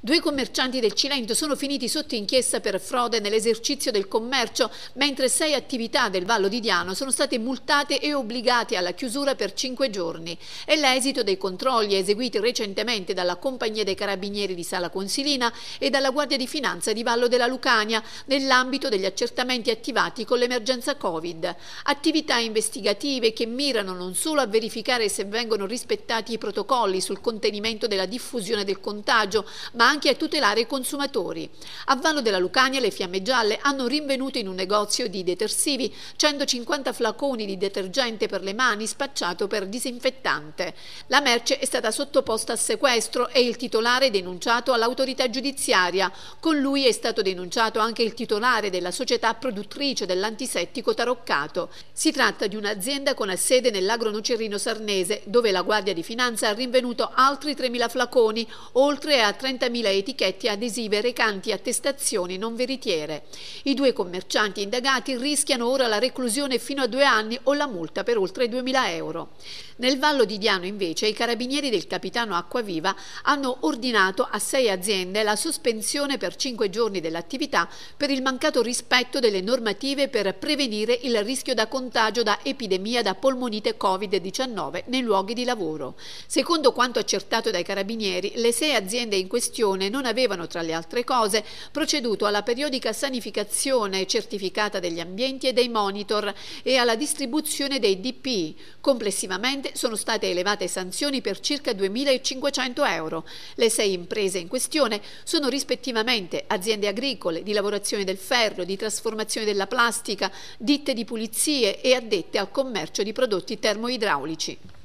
Due commercianti del Cilento sono finiti sotto inchiesta per frode nell'esercizio del commercio, mentre sei attività del Vallo di Diano sono state multate e obbligate alla chiusura per cinque giorni. È l'esito dei controlli eseguiti recentemente dalla Compagnia dei Carabinieri di Sala Consilina e dalla Guardia di Finanza di Vallo della Lucania nell'ambito degli accertamenti attivati con l'emergenza Covid. Attività investigative che mirano non solo a verificare se vengono rispettati i protocolli sul contenimento della diffusione del contagio, ma anche a tutelare i consumatori. A Vallo della Lucania le fiamme gialle hanno rinvenuto in un negozio di detersivi 150 flaconi di detergente per le mani spacciato per disinfettante. La merce è stata sottoposta a sequestro e il titolare denunciato all'autorità giudiziaria. Con lui è stato denunciato anche il titolare della società produttrice dell'antisettico taroccato. Si tratta di un'azienda con sede nell'agro nocerino sarnese, dove la Guardia di Finanza ha rinvenuto altri 3.000 flaconi, oltre a 30.000 40.000 etichette adesive recanti attestazioni non veritiere. I due commercianti indagati rischiano ora la reclusione fino a due anni o la multa per oltre 2.000 euro. Nel Vallo di Diano invece i carabinieri del capitano Acquaviva hanno ordinato a sei aziende la sospensione per cinque giorni dell'attività per il mancato rispetto delle normative per prevenire il rischio da contagio da epidemia da polmonite Covid-19 nei luoghi di lavoro. Secondo quanto accertato dai carabinieri, le sei aziende in questione Regione non avevano, tra le altre cose, proceduto alla periodica sanificazione certificata degli ambienti e dei monitor e alla distribuzione dei DPI. Complessivamente sono state elevate sanzioni per circa 2.500 euro. Le sei imprese in questione sono rispettivamente aziende agricole, di lavorazione del ferro, di trasformazione della plastica, ditte di pulizie e addette al commercio di prodotti termoidraulici.